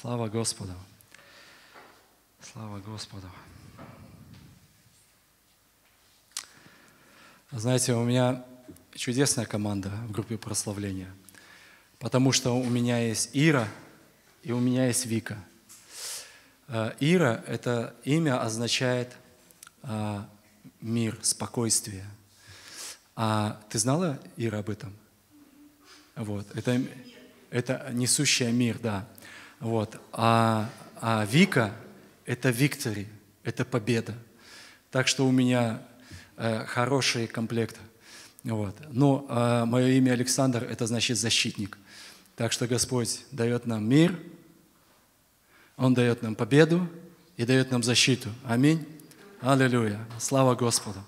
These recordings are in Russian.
Слава Господу! Слава Господу! Знаете, у меня чудесная команда в группе прославления, потому что у меня есть Ира и у меня есть Вика. Э, Ира – это имя означает э, мир, спокойствие. А ты знала, Ира, об этом? Вот, это, это несущая мир, да. Вот. А, а Вика – это victory, это победа. Так что у меня э, хороший комплект. Вот. Но э, мое имя Александр – это значит защитник. Так что Господь дает нам мир, Он дает нам победу и дает нам защиту. Аминь. Аллилуйя. Слава Господу.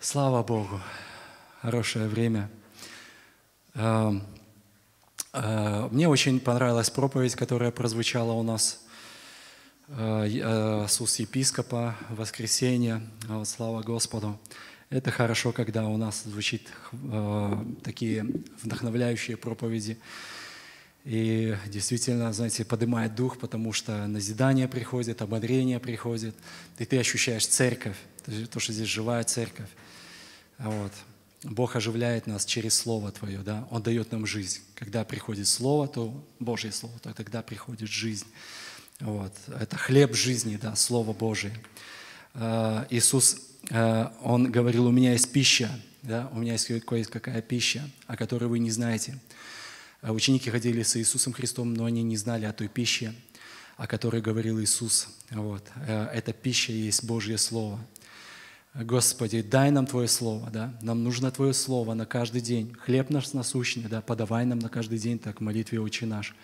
Слава Богу. Хорошее время. Um... Э, мне очень понравилась проповедь, которая прозвучала у нас э, э, с уст епископа в воскресенье. Слава Господу. Это хорошо, когда у нас звучит такие вдохновляющие проповеди. И действительно, знаете, поднимает дух, потому что назидание приходит, ободрение приходит, и ты ощущаешь церковь, то, что здесь живая церковь. Вот. Бог оживляет нас через Слово Твое, да? Он дает нам жизнь. Когда приходит Слово, то Божье Слово, то тогда приходит жизнь. Вот. Это хлеб жизни, да, Слово Божие. Э, Иисус, э, Он говорил, у меня есть пища, да, у меня есть кое-какая пища, о которой вы не знаете. Э, ученики ходили с Иисусом Христом, но они не знали о той пище, о которой говорил Иисус. Вот. Эта пища есть Божье Слово – Господи, дай нам Твое Слово, да, нам нужно Твое Слово на каждый день. Хлеб наш насущный, да, подавай нам на каждый день, так молитве «Отче наш».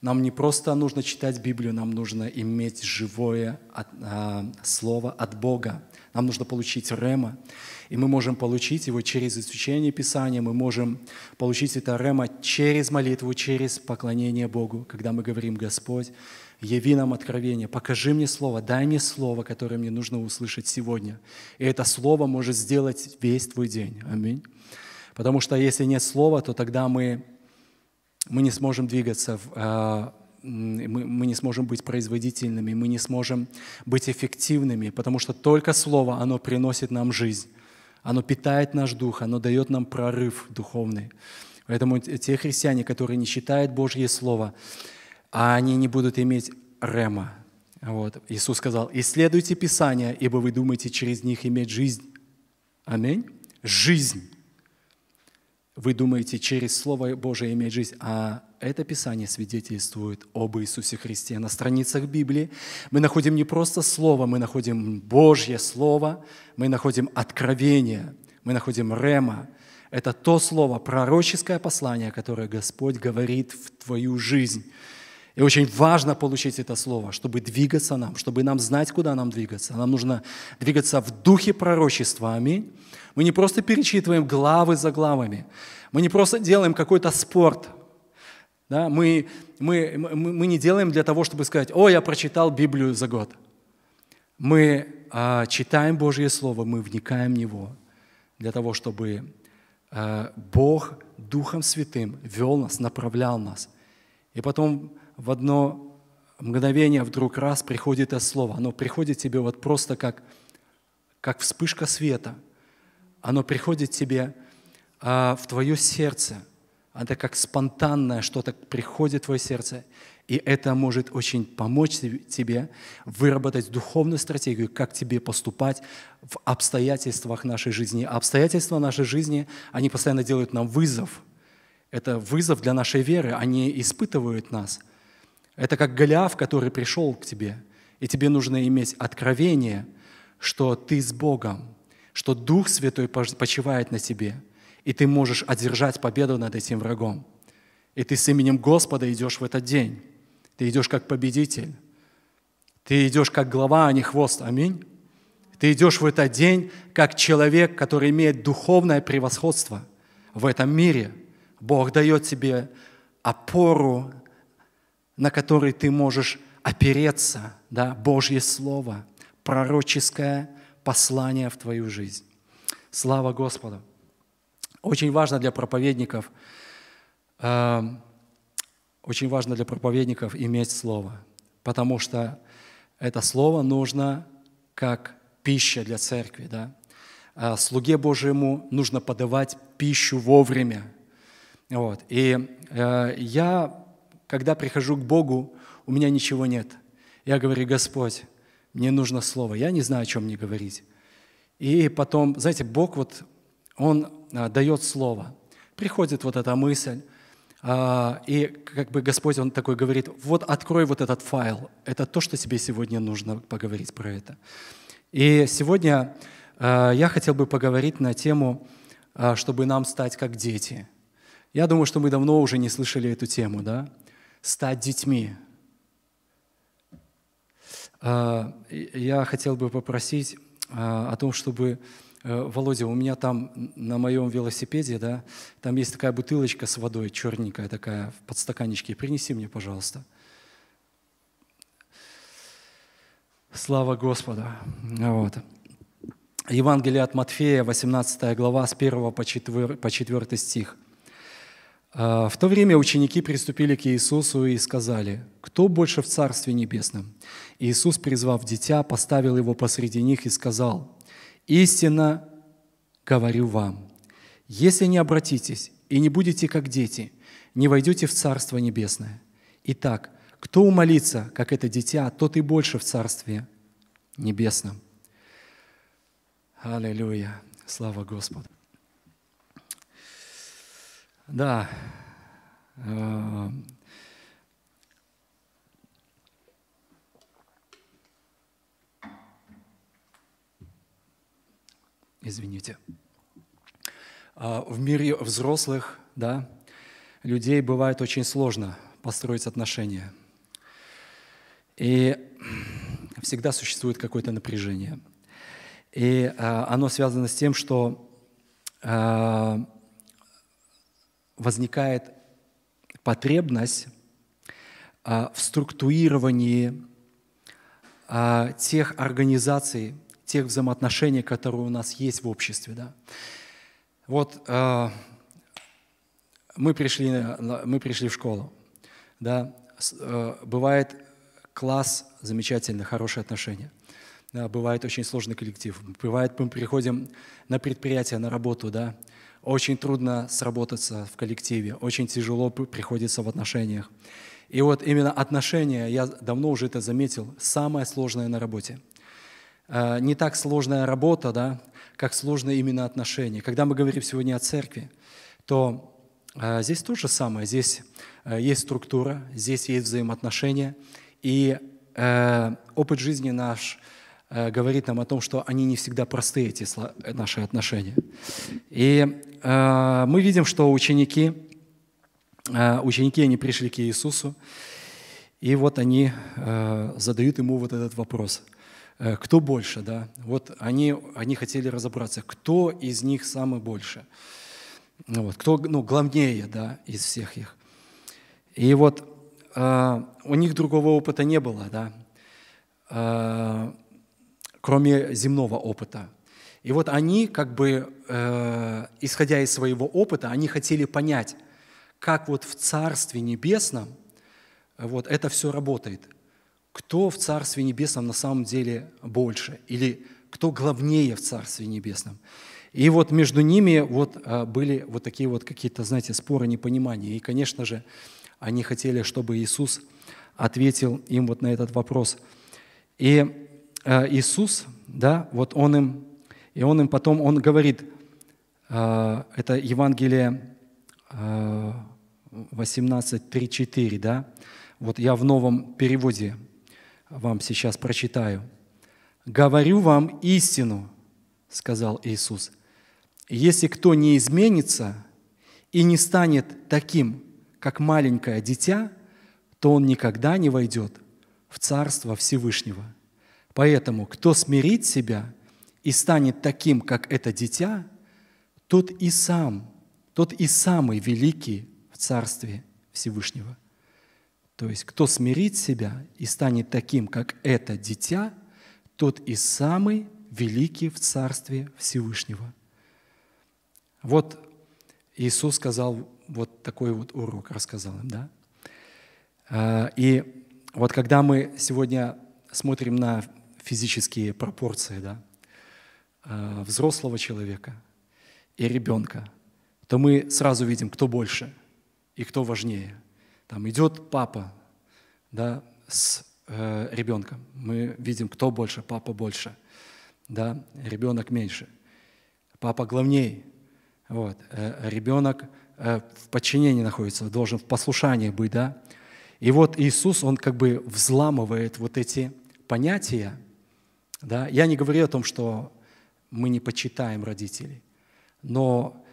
Нам не просто нужно читать Библию, нам нужно иметь живое от, а, слово от Бога. Нам нужно получить рема. И мы можем получить его через изучение Писания, мы можем получить это рема через молитву, через поклонение Богу, когда мы говорим «Господь, яви нам откровение, покажи мне слово, дай мне слово, которое мне нужно услышать сегодня. И это слово может сделать весь твой день. Аминь. Потому что если нет слова, то тогда мы, мы не сможем двигаться, в, а, мы, мы не сможем быть производительными, мы не сможем быть эффективными, потому что только слово, оно приносит нам жизнь. Оно питает наш дух, оно дает нам прорыв духовный. Поэтому те христиане, которые не считают Божье Слово, а они не будут иметь рема. Вот. Иисус сказал, исследуйте Писания, ибо вы думаете через них иметь жизнь. Аминь. Жизнь. Вы думаете через Слово Божие иметь жизнь, а это Писание свидетельствует об Иисусе Христе. На страницах Библии мы находим не просто Слово, мы находим Божье Слово, мы находим откровение, мы находим Рема. Это то Слово, пророческое послание, которое Господь говорит в твою жизнь. И очень важно получить это слово, чтобы двигаться нам, чтобы нам знать, куда нам двигаться. Нам нужно двигаться в духе пророчествами. Мы не просто перечитываем главы за главами. Мы не просто делаем какой-то спорт. Да? Мы, мы, мы, мы не делаем для того, чтобы сказать, о, я прочитал Библию за год. Мы а, читаем Божье Слово, мы вникаем в него для того, чтобы а, Бог Духом Святым вел нас, направлял нас. И потом в одно мгновение вдруг раз приходит это слово. Оно приходит тебе вот просто как, как вспышка света. Оно приходит тебе а, в твое сердце. Это как спонтанное что-то приходит в твое сердце. И это может очень помочь тебе выработать духовную стратегию, как тебе поступать в обстоятельствах нашей жизни. А обстоятельства нашей жизни, они постоянно делают нам вызов. Это вызов для нашей веры, они испытывают нас – это как Голиаф, который пришел к тебе, и тебе нужно иметь откровение, что ты с Богом, что Дух Святой почивает на тебе, и ты можешь одержать победу над этим врагом. И ты с именем Господа идешь в этот день. Ты идешь как победитель. Ты идешь как глава, а не хвост. Аминь. Ты идешь в этот день как человек, который имеет духовное превосходство в этом мире. Бог дает тебе опору на который ты можешь опереться, да, Божье Слово, пророческое послание в твою жизнь. Слава Господу! Очень важно для проповедников, э, очень важно для проповедников иметь Слово, потому что это Слово нужно как пища для церкви, да, а слуге Божьему нужно подавать пищу вовремя. Вот. И э, я когда прихожу к Богу, у меня ничего нет. Я говорю, Господь, мне нужно слово, я не знаю, о чем мне говорить. И потом, знаете, Бог вот, Он а, дает слово. Приходит вот эта мысль, а, и как бы Господь, Он такой говорит, вот открой вот этот файл, это то, что тебе сегодня нужно поговорить про это. И сегодня а, я хотел бы поговорить на тему, чтобы нам стать как дети. Я думаю, что мы давно уже не слышали эту тему, да? стать детьми. А, я хотел бы попросить а, о том, чтобы э, Володя, у меня там на моем велосипеде, да, там есть такая бутылочка с водой черненькая такая в подстаканничке. Принеси мне, пожалуйста. Слава Господу. Вот. Евангелие от Матфея, 18 глава, с 1 по 4, по 4 стих. А, в то время ученики приступили к Иисусу и сказали, «Кто больше в Царстве Небесном?» Иисус, призвав дитя, поставил его посреди них и сказал, «Истинно говорю вам, если не обратитесь и не будете как дети, не войдете в Царство Небесное. Итак, кто умолится, как это дитя, тот и больше в Царстве Небесном». Аллилуйя! Слава Господу! Да. Э, извините. А, в мире взрослых, да, людей бывает очень сложно построить отношения. И всегда существует какое-то напряжение. И а, оно связано с тем, что а, возникает потребность а, в структурировании а, тех организаций, тех взаимоотношений, которые у нас есть в обществе. Да? Вот а, мы пришли, мы пришли в школу. Да? Э, бывает класс, замечательный, хорошие отношения. Да, бывает очень сложный коллектив. Бывает, мы приходим на предприятие, на работу, да, очень трудно сработаться в коллективе, очень тяжело приходится в отношениях. И вот именно отношения, я давно уже это заметил, самое сложное на работе. Э, не так сложная работа, да, как сложные именно отношения. Когда мы говорим сегодня о церкви, то э, здесь то же самое. Здесь э, есть структура, здесь есть взаимоотношения. И опыт жизни наш – Э, говорит нам о том, что они не всегда просты, эти э, наши отношения. И э, мы видим, что ученики, ученики, они пришли к Иисусу, и вот они задают ему вот этот вопрос. Кто больше, да? Вот они, они хотели разобраться, кто из них самый больше, ну вот, кто ну, главнее, да, из всех их. И вот у них другого опыта не было, да кроме земного опыта. И вот они, как бы, э, исходя из своего опыта, они хотели понять, как вот в Царстве Небесном вот это все работает. Кто в Царстве Небесном на самом деле больше? Или кто главнее в Царстве Небесном? И вот между ними вот э, были вот такие вот какие-то, знаете, споры, непонимания. И, конечно же, они хотели, чтобы Иисус ответил им вот на этот вопрос. И Э, Иисус, да, вот Он им, и Он им потом, Он говорит, э, это Евангелие 18, 3, 4, да, вот я в новом переводе вам сейчас прочитаю. «Говорю вам истину», — сказал Иисус, — «если кто не изменится и не станет таким, как маленькое дитя, то он никогда не войдет в Царство Всевышнего». Поэтому, кто смирит себя и станет таким, как это дитя, тот и сам, тот и самый великий в Царстве Всевышнего. То есть, кто смирит себя и станет таким, как это дитя, тот и самый великий в Царстве Всевышнего. Вот Иисус сказал вот такой вот урок, рассказал им, да? А, и вот когда мы сегодня смотрим на физические пропорции да, э, взрослого человека и ребенка, то мы сразу видим, кто больше и кто важнее. Там идет папа да, с э, ребенком. Мы видим, кто больше, папа больше, да, ребенок меньше. Папа главней. Вот, э, ребенок э, в подчинении находится, должен в послушании быть. Да? И вот Иисус, Он как бы взламывает вот эти понятия, да? Я не говорю о том, что мы не почитаем родителей, но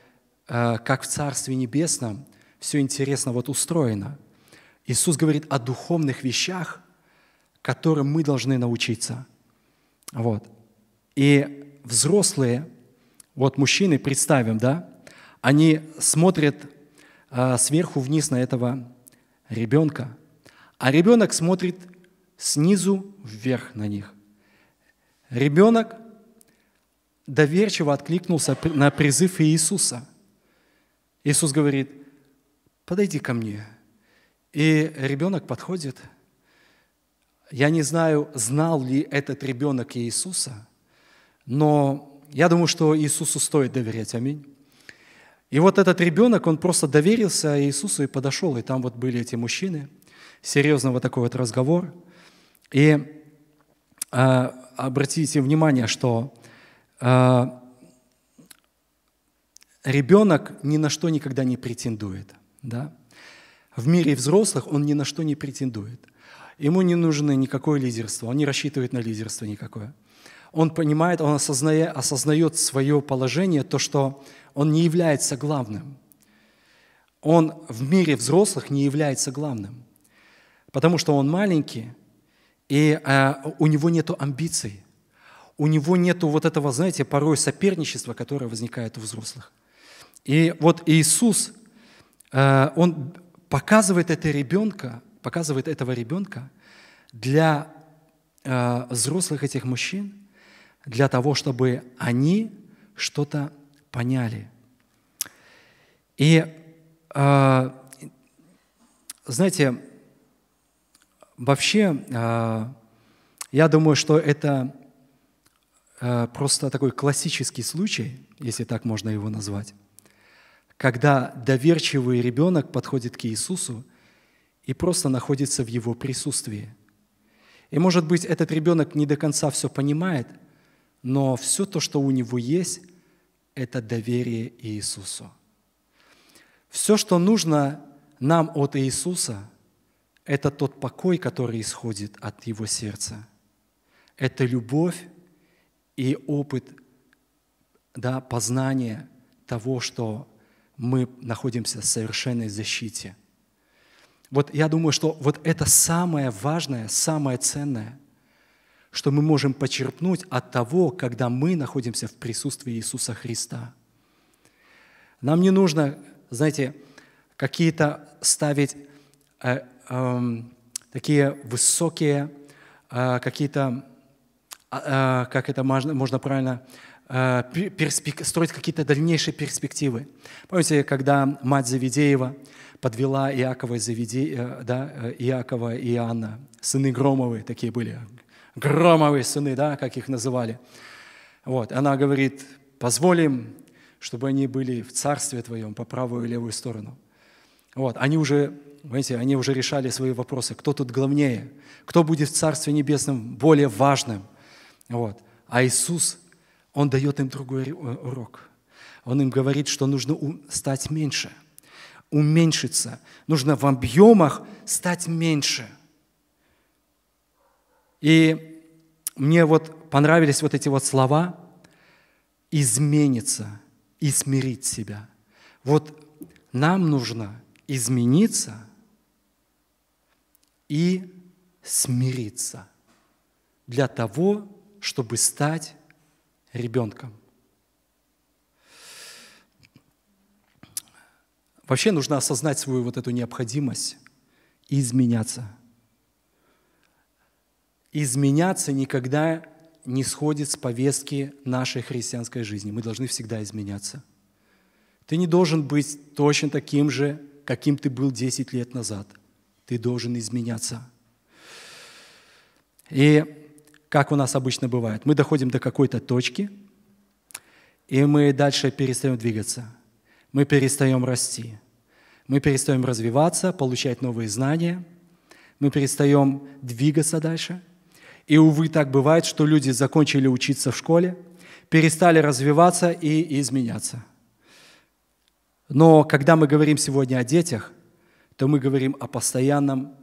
э, как в Царстве Небесном все интересно вот устроено. Иисус говорит о духовных вещах, которым мы должны научиться. Вот. И взрослые, вот мужчины, представим, да, они смотрят э, сверху вниз на этого ребенка, а ребенок смотрит снизу вверх на них. Ребенок доверчиво откликнулся на призыв Иисуса. Иисус говорит, подойди ко мне. И ребенок подходит. Я не знаю, знал ли этот ребенок Иисуса, но я думаю, что Иисусу стоит доверять. Аминь. И вот этот ребенок, он просто доверился Иисусу и подошел, и там вот были эти мужчины, серьезного вот такой вот разговор. И Э, обратите внимание, что э, ребенок ни на что никогда не претендует. Да? В мире взрослых он ни на что не претендует. Ему не нужно никакое лидерство, он не рассчитывает на лидерство никакое. Он понимает, он осознает, осознает свое положение, то, что он не является главным. Он в мире взрослых не является главным, потому что он маленький, и э, у него нет амбиций, у него нет вот этого, знаете, порой соперничества, которое возникает у взрослых. И вот Иисус, э, он показывает это ребенка, показывает этого ребенка для э, взрослых этих мужчин, для того, чтобы они что-то поняли. И, э, знаете, Вообще, э, я думаю, что это э, просто такой классический случай, если так можно его назвать, когда доверчивый ребенок подходит к Иисусу и просто находится в его присутствии. И, может быть, этот ребенок не до конца все понимает, но все то, что у него есть, это доверие Иисусу. Все, что нужно нам от Иисуса, это тот покой, который исходит от его сердца. Это любовь и опыт да, познания того, что мы находимся в совершенной защите. Вот я думаю, что вот это самое важное, самое ценное, что мы можем почерпнуть от того, когда мы находимся в присутствии Иисуса Христа. Нам не нужно, знаете, какие-то ставить э, такие высокие а, какие-то, а, а, как это можно, можно правильно, перспек, строить какие-то дальнейшие перспективы. Помните, когда мать Завидеева подвела Иакова, Завиде, э, да, э, Иакова и Иоанна, сыны Громовы такие были, Громовые сыны, да, как их называли. Вот, она говорит, позволим, чтобы они были в царстве твоем по правую и левую сторону. Вот, они уже знаете, они уже решали свои вопросы, кто тут главнее, кто будет в Царстве Небесном более важным. Вот. А Иисус, Он дает им другой э, урок. Он им говорит, что нужно стать меньше, уменьшиться. Нужно в объемах стать меньше. И мне вот понравились вот эти вот слова «измениться» и «смирить себя». Вот нам нужно измениться и смириться для того, чтобы стать ребенком. Вообще нужно осознать свою вот эту необходимость и изменяться. Изменяться никогда не сходит с повестки нашей христианской жизни. Мы должны всегда изменяться. Ты не должен быть точно таким же, каким ты был 10 лет назад – ты должен изменяться. И как у нас обычно бывает, мы доходим до какой-то точки, и мы дальше перестаем двигаться, мы перестаем расти, мы перестаем развиваться, получать новые знания, мы перестаем двигаться дальше. И, увы, так бывает, что люди закончили учиться в школе, перестали развиваться и изменяться. Но когда мы говорим сегодня о детях – то мы говорим о постоянном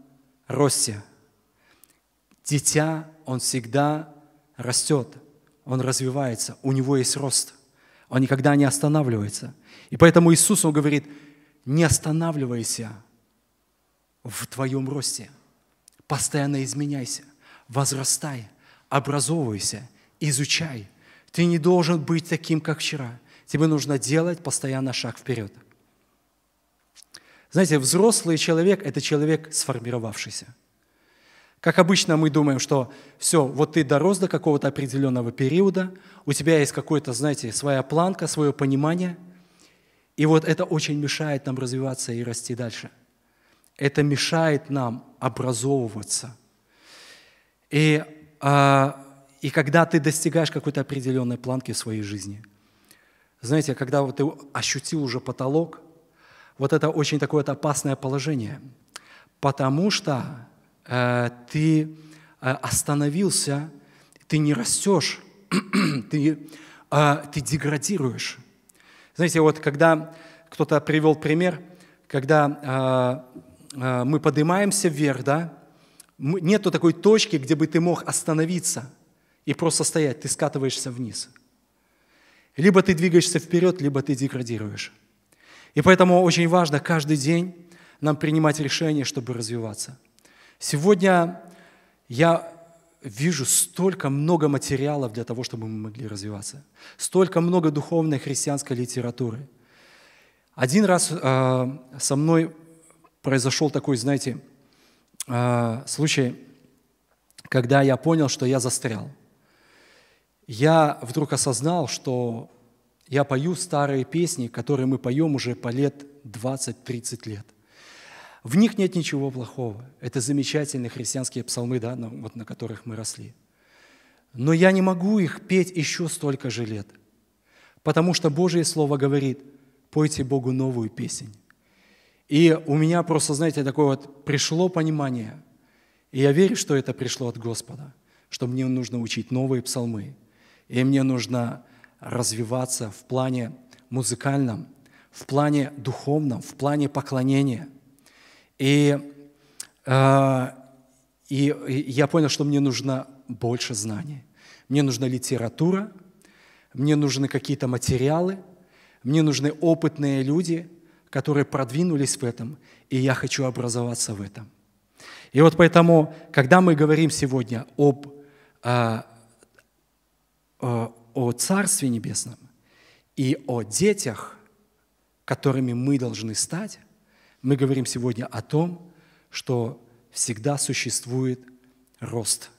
росте. Дитя, он всегда растет, он развивается, у него есть рост, он никогда не останавливается. И поэтому Иисус, он говорит, не останавливайся в твоем росте, постоянно изменяйся, возрастай, образовывайся, изучай. Ты не должен быть таким, как вчера. Тебе нужно делать постоянно шаг вперед. Знаете, взрослый человек – это человек сформировавшийся. Как обычно мы думаем, что все, вот ты дорос до какого-то определенного периода, у тебя есть какое-то, знаете, своя планка, свое понимание, и вот это очень мешает нам развиваться и расти дальше. Это мешает нам образовываться. И, а, и когда ты достигаешь какой-то определенной планки в своей жизни, знаете, когда вот ты ощутил уже потолок – вот это очень такое -то опасное положение, потому что э, ты э, остановился, ты не растешь, ты, э, ты деградируешь. Знаете, вот когда кто-то привел пример, когда э, э, мы поднимаемся вверх, да, нету такой точки, где бы ты мог остановиться и просто стоять, ты скатываешься вниз. Либо ты двигаешься вперед, либо ты деградируешь. И поэтому очень важно каждый день нам принимать решение, чтобы развиваться. Сегодня я вижу столько много материалов для того, чтобы мы могли развиваться. Столько много духовной христианской литературы. Один раз э, со мной произошел такой, знаете, э, случай, когда я понял, что я застрял. Я вдруг осознал, что я пою старые песни, которые мы поем уже по лет 20-30 лет. В них нет ничего плохого. Это замечательные христианские псалмы, да, на, вот на которых мы росли. Но я не могу их петь еще столько же лет, потому что Божье Слово говорит, пойте Богу новую песнь. И у меня просто, знаете, такое вот пришло понимание, и я верю, что это пришло от Господа, что мне нужно учить новые псалмы, и мне нужно развиваться в плане музыкальном, в плане духовном, в плане поклонения. И, э, и, я понял, что мне нужно больше знаний. Мне нужна литература, мне нужны какие-то материалы, мне нужны опытные люди, которые продвинулись в этом, и я хочу образоваться в этом. И вот поэтому, когда мы говорим сегодня об, э, э о Царстве Небесном и о детях, которыми мы должны стать, мы говорим сегодня о том, что всегда существует рост.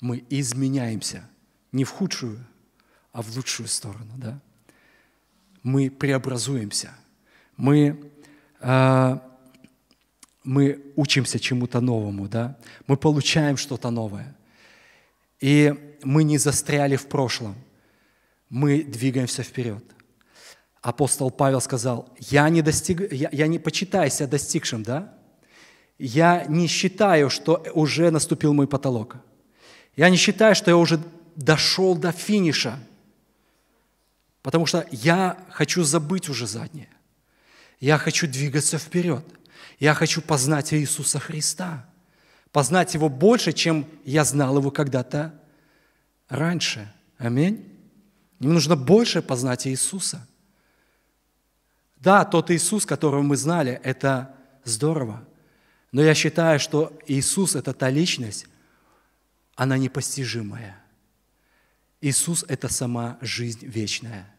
Мы изменяемся не в худшую, а в лучшую сторону. Да? Мы преобразуемся. Мы, э, мы учимся чему-то новому. Да? Мы получаем что-то новое. И мы не застряли в прошлом мы двигаемся вперед. Апостол Павел сказал, я не, достиг, я, я не почитаю себя достигшим, да? Я не считаю, что уже наступил мой потолок. Я не считаю, что я уже дошел до финиша, потому что я хочу забыть уже заднее. Я хочу двигаться вперед. Я хочу познать Иисуса Христа, познать Его больше, чем я знал Его когда-то раньше. Аминь. Им нужно больше познать Иисуса. Да, тот Иисус, которого мы знали, это здорово. Но я считаю, что Иисус – это та личность, она непостижимая. Иисус – это сама жизнь вечная.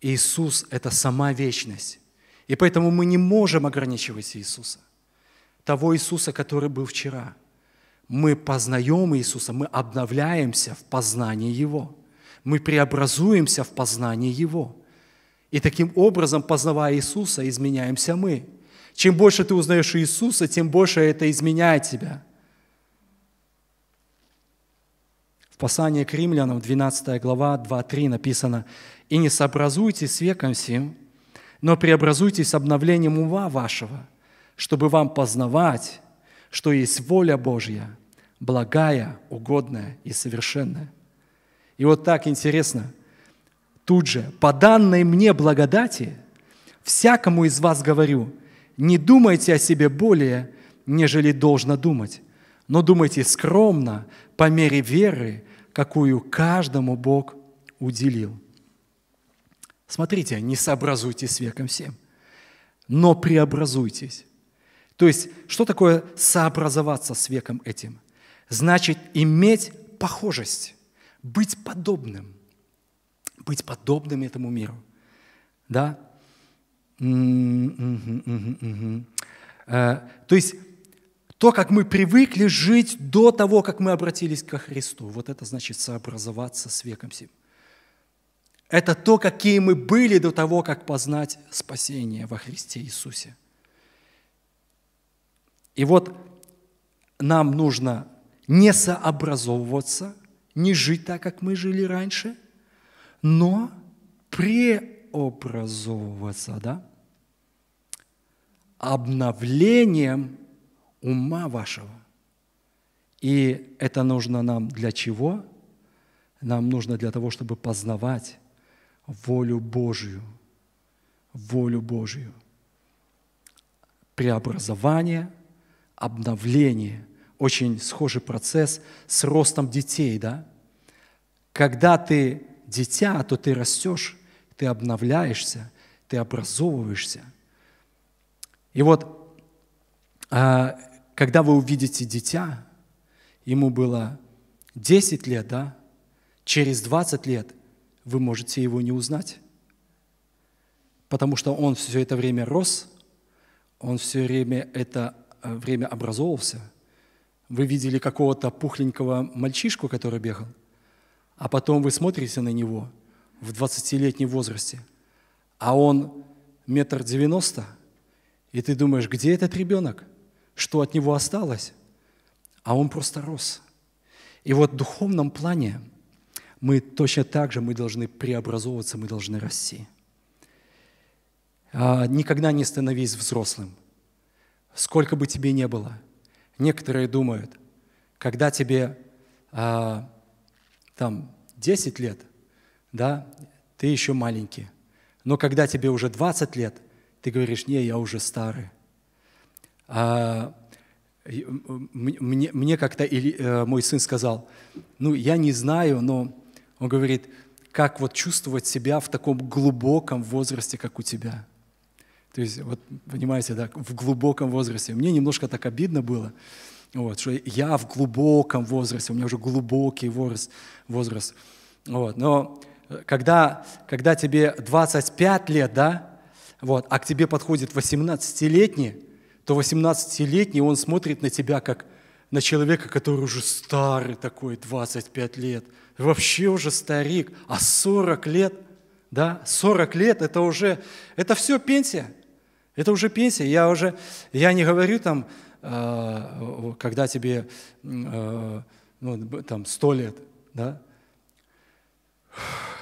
Иисус – это сама вечность. И поэтому мы не можем ограничивать Иисуса, того Иисуса, который был вчера. Мы познаем Иисуса, мы обновляемся в познании Его – мы преобразуемся в познании Его. И таким образом, познавая Иисуса, изменяемся мы. Чем больше ты узнаешь Иисуса, тем больше это изменяет тебя. В послании к римлянам, 12 глава, 2-3 написано, «И не сообразуйтесь с веком сим, но преобразуйтесь обновлением ума вашего, чтобы вам познавать, что есть воля Божья, благая, угодная и совершенная». И вот так интересно. Тут же, по данной мне благодати, всякому из вас говорю, не думайте о себе более, нежели должно думать, но думайте скромно, по мере веры, какую каждому Бог уделил. Смотрите, не сообразуйте с веком всем, но преобразуйтесь. То есть, что такое сообразоваться с веком этим? Значит, иметь похожесть быть подобным. Быть подобным этому миру. Да? Э, то есть то, как мы привыкли жить до того, как мы обратились ко Христу. Вот это значит сообразоваться с веком сим. Это то, какие мы были до того, как познать спасение во Христе Иисусе. И вот нам нужно не сообразовываться – не жить так, как мы жили раньше, но преобразовываться, да? Обновлением ума вашего. И это нужно нам для чего? Нам нужно для того, чтобы познавать волю Божью, волю Божью. Преобразование, обновление – очень схожий процесс с ростом детей, да? Когда ты дитя, то ты растешь, ты обновляешься, ты образовываешься. И вот, а, когда вы увидите дитя, ему было 10 лет, да, через 20 лет вы можете его не узнать, потому что он все это время рос, он все время это э, время образовывался – вы видели какого-то пухленького мальчишку, который бегал, а потом вы смотрите на него в 20-летнем возрасте, а он метр девяносто, и ты думаешь, где этот ребенок? Что от него осталось? А он просто рос. И вот в духовном плане мы точно так же, мы должны преобразовываться, мы должны расти. А, никогда не становись взрослым, сколько бы тебе ни было – Некоторые думают, когда тебе а, там 10 лет, да, ты еще маленький. Но когда тебе уже 20 лет, ты говоришь, не, я уже старый. А, мне, мне как-то э, мой сын сказал, ну, я не знаю, но он говорит, как вот чувствовать себя в таком глубоком возрасте, как у тебя – то есть, вот, понимаете, да, в глубоком возрасте. Мне немножко так обидно было, вот, что я в глубоком возрасте, у меня уже глубокий возраст. возраст. Вот, но э, когда, когда тебе 25 лет, да, вот, а к тебе подходит 18-летний, то 18-летний, он смотрит на тебя как на человека, который уже старый такой, 25 лет, вообще уже старик, а 40 лет, да, 40 лет это уже, это все пенсия, это уже пенсия. Я уже, я не говорю там, э, когда тебе э, ну, там сто лет, да?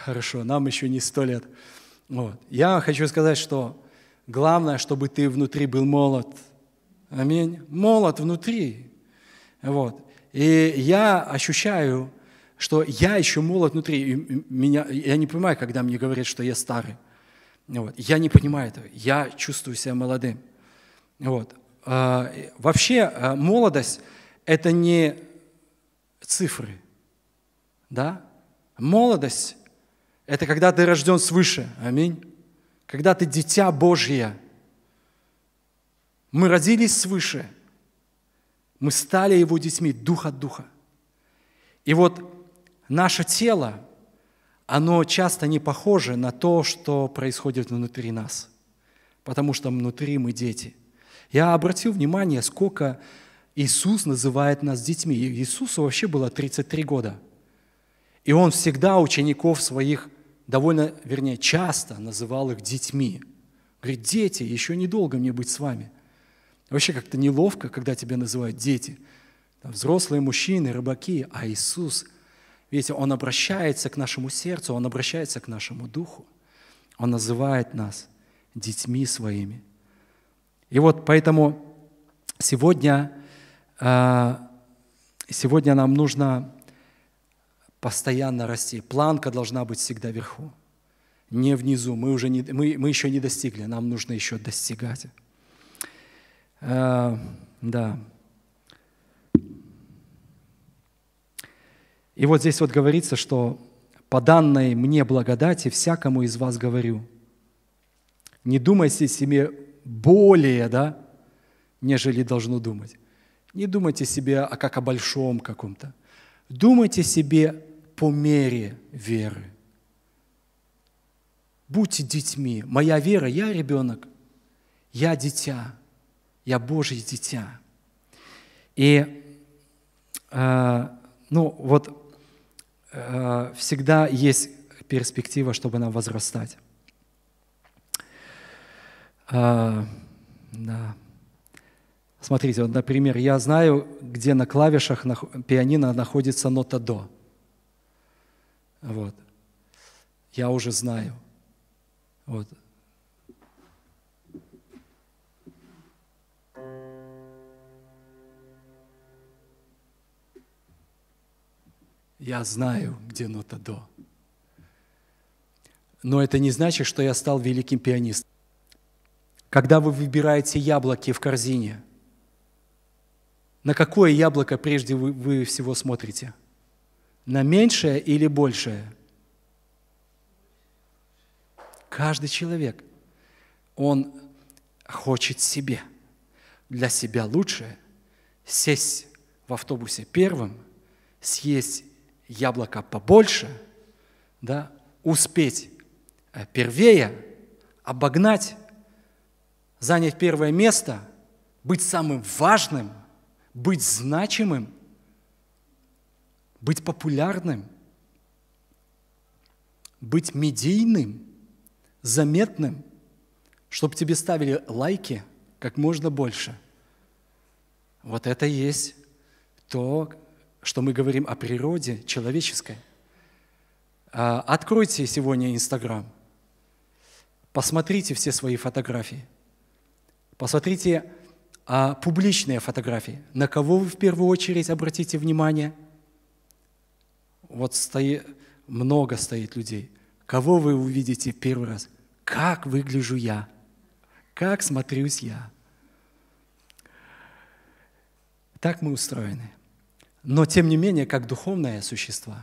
Хорошо, нам еще не сто лет. Вот. Я хочу сказать, что главное, чтобы ты внутри был молод. Аминь. Молод внутри. Вот. И я ощущаю, что я еще молод внутри. И меня, я не понимаю, когда мне говорят, что я старый. Вот. Я не понимаю этого. Я чувствую себя молодым. Вот. А, вообще а, молодость – это не цифры. Да? Молодость – это когда ты рожден свыше. Аминь. Когда ты дитя Божье. Мы родились свыше. Мы стали его детьми, дух от духа. И вот наше тело – оно часто не похоже на то, что происходит внутри нас, потому что внутри мы дети. Я обратил внимание, сколько Иисус называет нас детьми. Иисусу вообще было 33 года. И он всегда учеников своих довольно, вернее, часто называл их детьми. Говорит, дети, еще недолго мне быть с вами. Вообще как-то неловко, когда тебя называют дети. Там взрослые мужчины, рыбаки, а Иисус – Видите, Он обращается к нашему сердцу, Он обращается к нашему духу. Он называет нас детьми своими. И вот поэтому сегодня, а, сегодня нам нужно постоянно расти. Планка должна быть всегда вверху, не внизу. Мы, уже не, мы, мы еще не достигли, нам нужно еще достигать. А, да. И вот здесь вот говорится, что по данной мне благодати всякому из вас говорю, не думайте себе более, да, нежели должно думать. Не думайте себе а как о большом каком-то. Думайте себе по мере веры. Будьте детьми. Моя вера, я ребенок, я дитя, я Божье дитя. И, э, ну, вот Э, всегда есть перспектива, чтобы нам возрастать. А, да. Смотрите, вот, например, я знаю, где на клавишах пианино находится нота до. Вот. Я уже знаю. Вот. Я знаю, где нота до. Но это не значит, что я стал великим пианистом. Когда вы выбираете яблоки в корзине, на какое яблоко прежде вы, всего смотрите? На меньшее или большее? Каждый человек, он хочет себе, для себя лучшее, сесть в автобусе первым, съесть яблоко побольше, да, успеть э, первее, обогнать, занять первое место, быть самым важным, быть значимым, быть популярным, быть медийным, заметным, чтобы тебе ставили лайки как можно больше. Вот это и есть то, что мы говорим о природе человеческой. А, откройте сегодня Инстаграм, посмотрите все свои фотографии, посмотрите а, публичные фотографии, на кого вы в первую очередь обратите внимание. Вот стоит, много стоит людей. Кого вы увидите первый раз? Как выгляжу я? Как смотрюсь я? Так мы устроены. Но тем не менее, как духовное существо,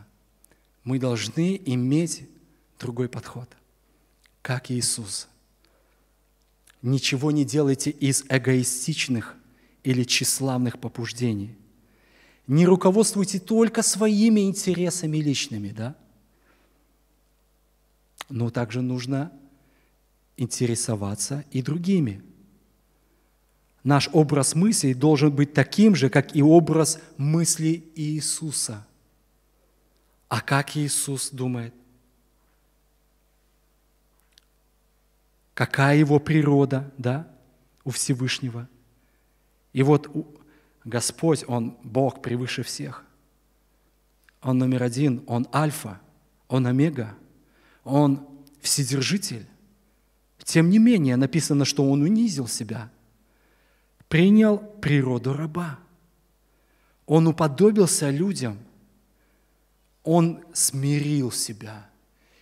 мы должны иметь другой подход, как Иисус. Ничего не делайте из эгоистичных или тщеславных побуждений. Не руководствуйте только своими интересами личными, да? Но также нужно интересоваться и другими – Наш образ мыслей должен быть таким же, как и образ мысли Иисуса. А как Иисус думает? Какая его природа, да, у Всевышнего? И вот Господь, Он Бог превыше всех. Он номер один, Он альфа, Он омега, Он вседержитель. Тем не менее, написано, что Он унизил себя – принял природу раба. Он уподобился людям, он смирил себя.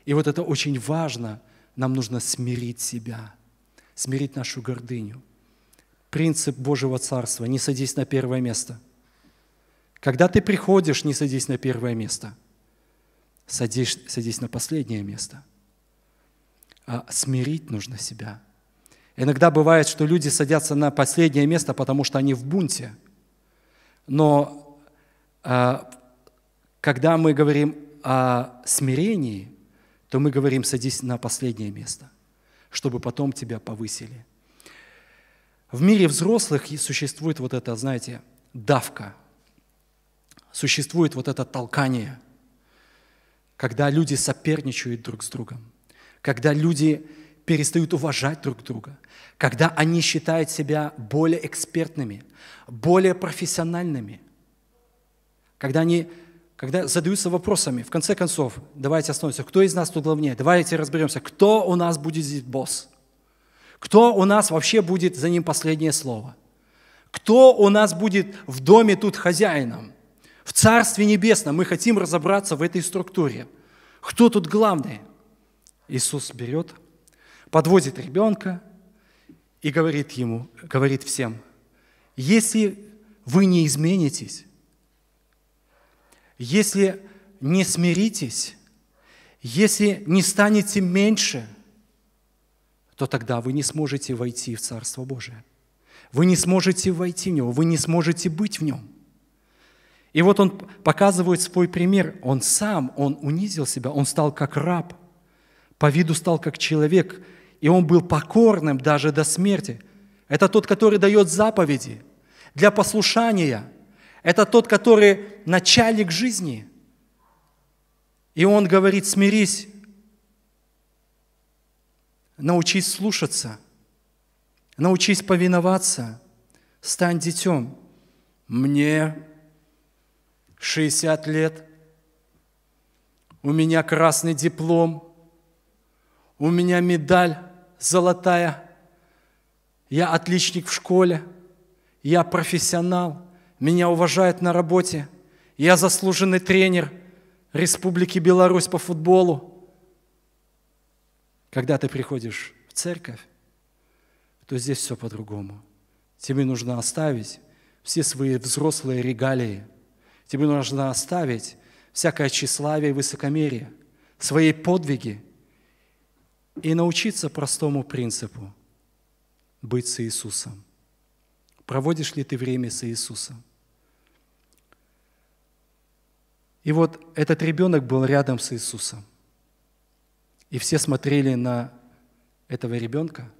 И вот это очень важно, нам нужно смирить себя, смирить нашу гордыню. Принцип Божьего Царства – не садись на первое место. Когда ты приходишь, не садись на первое место. Садись, садись на последнее место. А смирить нужно себя – Иногда бывает, что люди садятся на последнее место, потому что они в бунте. Но а, когда мы говорим о смирении, то мы говорим «садись на последнее место, чтобы потом тебя повысили». В мире взрослых существует вот это, знаете, давка, существует вот это толкание, когда люди соперничают друг с другом, когда люди перестают уважать друг друга, когда они считают себя более экспертными, более профессиональными, когда они когда задаются вопросами, в конце концов, давайте остановимся, кто из нас тут главнее, давайте разберемся, кто у нас будет здесь босс, кто у нас вообще будет за ним последнее слово, кто у нас будет в доме тут хозяином, в Царстве Небесном мы хотим разобраться в этой структуре, кто тут главный. Иисус берет подвозит ребенка и говорит ему, говорит всем, если вы не изменитесь, если не смиритесь, если не станете меньше, то тогда вы не сможете войти в Царство Божие. Вы не сможете войти в Него, вы не сможете быть в Нем. И вот он показывает свой пример. Он сам, он унизил себя, он стал как раб – по виду стал как человек, и он был покорным даже до смерти. Это тот, который дает заповеди для послушания. Это тот, который начальник жизни. И он говорит, смирись, научись слушаться, научись повиноваться, стань детем. Мне 60 лет, у меня красный диплом – у меня медаль золотая, я отличник в школе, я профессионал, меня уважают на работе, я заслуженный тренер Республики Беларусь по футболу. Когда ты приходишь в церковь, то здесь все по-другому. Тебе нужно оставить все свои взрослые регалии. Тебе нужно оставить всякое тщеславие и высокомерие, свои подвиги – и научиться простому принципу – быть с Иисусом. Проводишь ли ты время с Иисусом? И вот этот ребенок был рядом с Иисусом. И все смотрели на этого ребенка,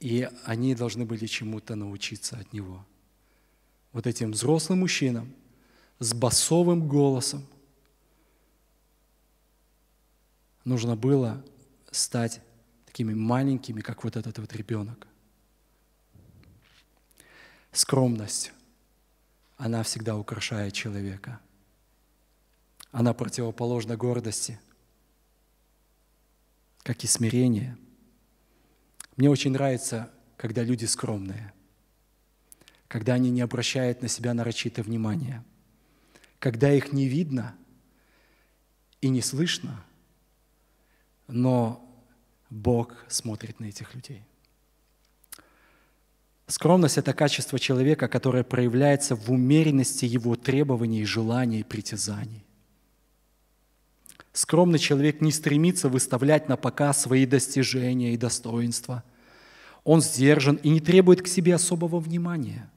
и они должны были чему-то научиться от него. Вот этим взрослым мужчинам с басовым голосом – нужно было стать такими маленькими, как вот этот вот ребенок. Скромность, она всегда украшает человека. Она противоположна гордости, как и смирение. Мне очень нравится, когда люди скромные, когда они не обращают на себя нарочито внимания, когда их не видно и не слышно – но Бог смотрит на этих людей. Скромность – это качество человека, которое проявляется в умеренности его требований, желаний и притязаний. Скромный человек не стремится выставлять на показ свои достижения и достоинства. Он сдержан и не требует к себе особого внимания.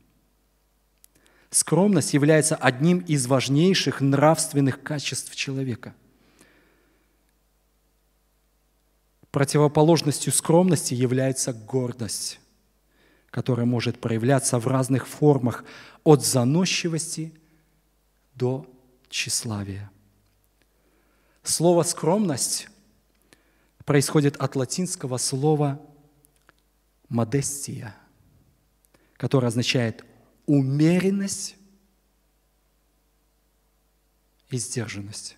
Скромность является одним из важнейших нравственных качеств человека – Противоположностью скромности является гордость, которая может проявляться в разных формах от заносчивости до тщеславия. Слово «скромность» происходит от латинского слова «модестия», которое означает умеренность и сдержанность.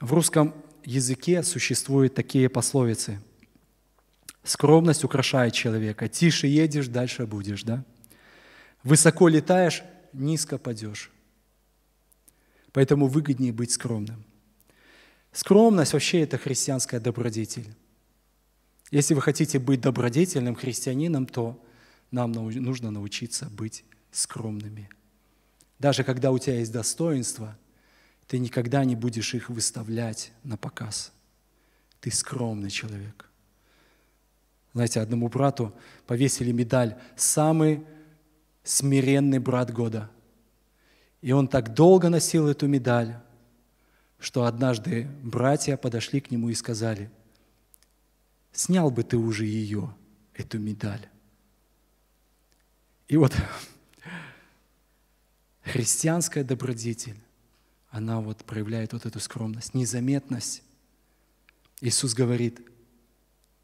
В русском языке существуют такие пословицы. Скромность украшает человека. Тише едешь, дальше будешь, да? Высоко летаешь, низко падешь. Поэтому выгоднее быть скромным. Скромность вообще это христианская добродетель. Если вы хотите быть добродетельным христианином, то нам нужно научиться быть скромными. Даже когда у тебя есть достоинство – ты никогда не будешь их выставлять на показ. Ты скромный человек. Знаете, одному брату повесили медаль «Самый смиренный брат года». И он так долго носил эту медаль, что однажды братья подошли к нему и сказали, «Снял бы ты уже ее, эту медаль». И вот христианская добродетель она вот проявляет вот эту скромность, незаметность. Иисус говорит,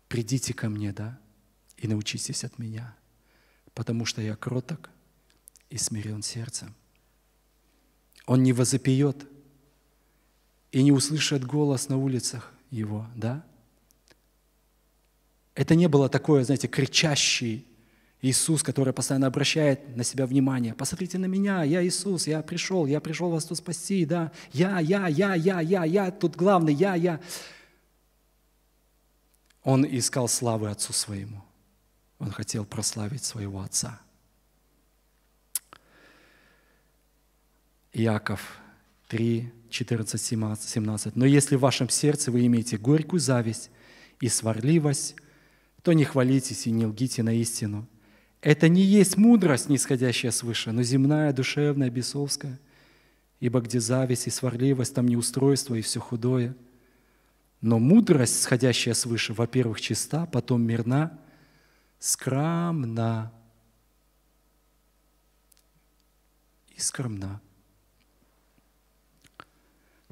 придите ко мне, да, и научитесь от меня, потому что я кроток и смирен сердцем. Он не возопиет и не услышит голос на улицах его, да? Это не было такое, знаете, кричащий Иисус, который постоянно обращает на себя внимание. Посмотрите на меня, я Иисус, я пришел, я пришел вас тут спасти, да. Я, я, я, я, я, я, тут главный, я, я. Он искал славы Отцу своему. Он хотел прославить своего Отца. Иаков 3, 14, 17. «Но если в вашем сердце вы имеете горькую зависть и сварливость, то не хвалитесь и не лгите на истину, это не есть мудрость, нисходящая свыше, но земная, душевная, бесовская. Ибо где зависть и сварливость, там неустройство и все худое. Но мудрость, сходящая свыше, во-первых, чиста, потом мирна, скромна. И скромна.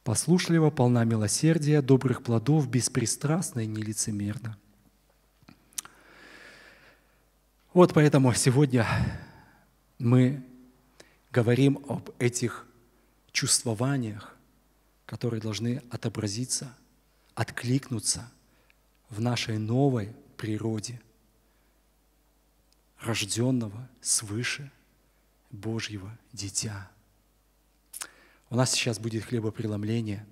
Послушлива, полна милосердия, добрых плодов, беспристрастна и нелицемерна. Вот поэтому сегодня мы говорим об этих чувствованиях, которые должны отобразиться, откликнуться в нашей новой природе, рожденного свыше Божьего дитя. У нас сейчас будет хлебопреломление.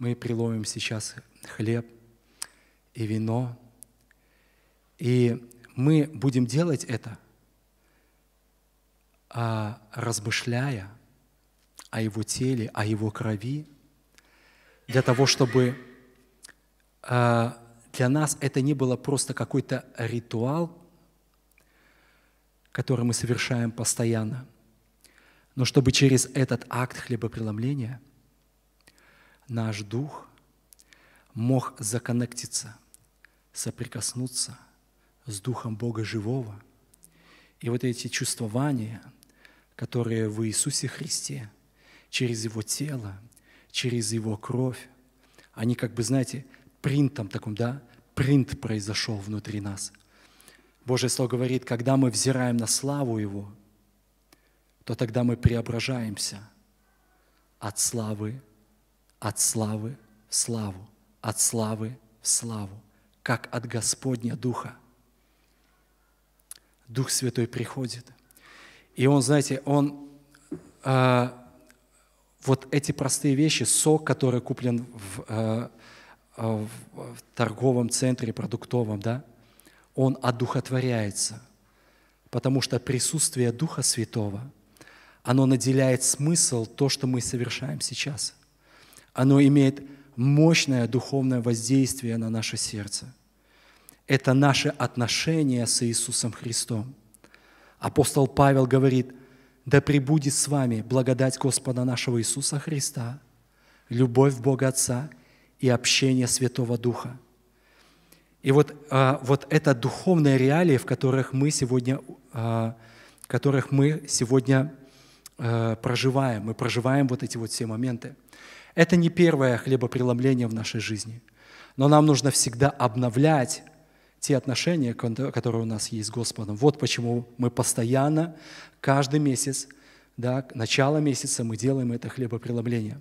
Мы приломим сейчас хлеб и вино. И мы будем делать это, а размышляя о его теле, о его крови, для того, чтобы а, для нас это не было просто какой-то ритуал, который мы совершаем постоянно, но чтобы через этот акт хлебопреломления наш дух мог законнектиться, соприкоснуться – с Духом Бога Живого. И вот эти чувствования, которые в Иисусе Христе, через Его тело, через Его кровь, они как бы, знаете, принтом таком, да, принт произошел внутри нас. Божье Слово говорит, когда мы взираем на славу Его, то тогда мы преображаемся от славы, от славы в славу, от славы в славу, как от Господня Духа. Дух Святой приходит. И он, знаете, он э, вот эти простые вещи, сок, который куплен в, э, в, в торговом центре продуктовом, да, он одухотворяется, потому что присутствие Духа Святого, оно наделяет смысл то, что мы совершаем сейчас. Оно имеет мощное духовное воздействие на наше сердце – это наше отношение с Иисусом Христом. Апостол Павел говорит, да пребудет с вами благодать Господа нашего Иисуса Христа, любовь Бога Отца и общение Святого Духа. И вот, а, вот это духовные реалии, в которых мы сегодня, а, которых мы сегодня а, проживаем. Мы проживаем вот эти вот все моменты. Это не первое хлебопреломление в нашей жизни. Но нам нужно всегда обновлять те отношения, которые у нас есть с Господом. Вот почему мы постоянно, каждый месяц, да, начало месяца мы делаем это хлебопреломление.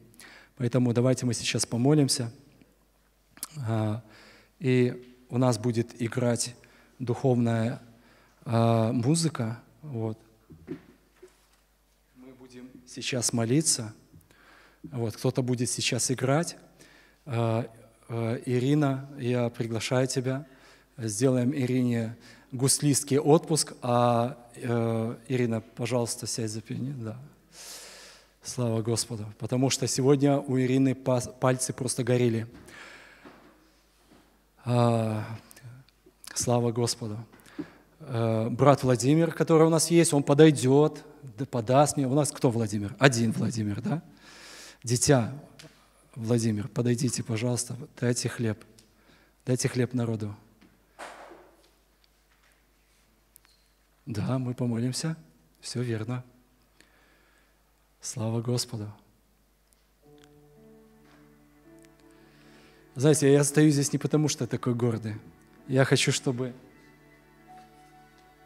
Поэтому давайте мы сейчас помолимся, а, и у нас будет играть духовная а, музыка. Вот. Мы будем сейчас молиться. Вот, кто-то будет сейчас играть. А, Ирина, я приглашаю тебя сделаем Ирине гуслистский отпуск, а э, Ирина, пожалуйста, сядь за пение. Да. Слава Господу. Потому что сегодня у Ирины пальцы просто горели. А, слава Господу. А, брат Владимир, который у нас есть, он подойдет, да подаст мне. У нас кто Владимир? Один Владимир, да? Дитя, Владимир, подойдите, пожалуйста, дайте хлеб. Дайте хлеб народу. Да, мы помолимся, все верно. Слава Господу. Знаете, я стою здесь не потому, что я такой гордый. Я хочу, чтобы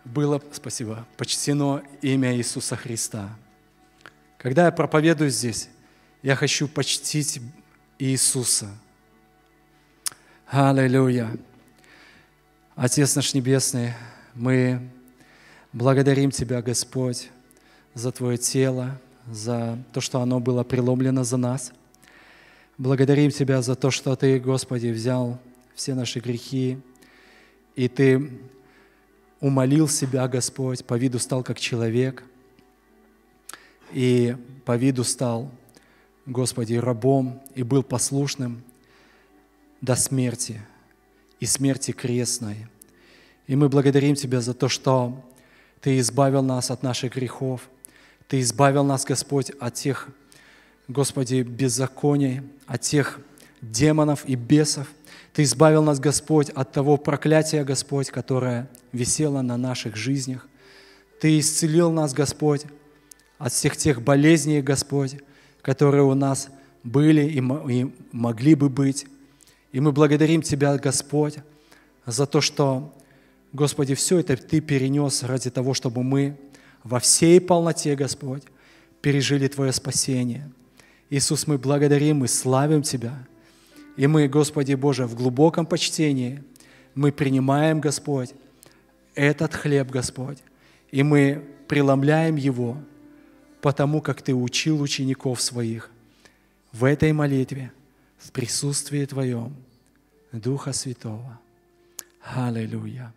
было, спасибо, почтено имя Иисуса Христа. Когда я проповедую здесь, я хочу почтить Иисуса. Аллилуйя. Отец наш Небесный, мы Благодарим Тебя, Господь, за Твое тело, за то, что оно было преломлено за нас. Благодарим Тебя за то, что Ты, Господи, взял все наши грехи, и Ты умолил себя, Господь, по виду стал как человек, и по виду стал, Господи, рабом, и был послушным до смерти, и смерти крестной. И мы благодарим Тебя за то, что ты избавил нас от наших грехов. Ты избавил нас, Господь, от тех, Господи, беззаконий, от тех демонов и бесов. Ты избавил нас, Господь, от того проклятия, Господь, которое висело на наших жизнях. Ты исцелил нас, Господь, от всех тех болезней, Господь, которые у нас были и могли бы быть. И мы благодарим Тебя, Господь, за то, что Господи, все это Ты перенес ради того, чтобы мы во всей полноте, Господь, пережили Твое спасение. Иисус, мы благодарим и славим Тебя. И мы, Господи Боже, в глубоком почтении, мы принимаем, Господь, этот хлеб, Господь, и мы преломляем его, потому как Ты учил учеников своих в этой молитве, в присутствии Твоем, Духа Святого. Аллилуйя.